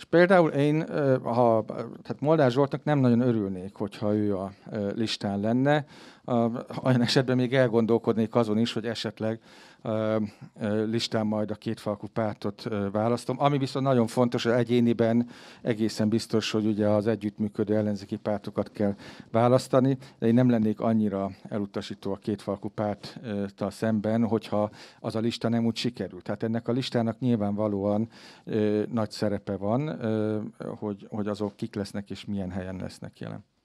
És például én, ha, tehát Moldár Zsoltnak nem nagyon örülnék, hogyha ő a listán lenne olyan esetben még elgondolkodnék azon is, hogy esetleg listán majd a kétfalkú pártot választom. Ami viszont nagyon fontos, hogy egyéniben egészen biztos, hogy ugye az együttműködő ellenzéki pártokat kell választani, de én nem lennék annyira elutasító a kétfalkú párttal szemben, hogyha az a lista nem úgy sikerült. Tehát ennek a listának nyilvánvalóan nagy szerepe van, hogy, hogy azok kik lesznek és milyen helyen lesznek jelen.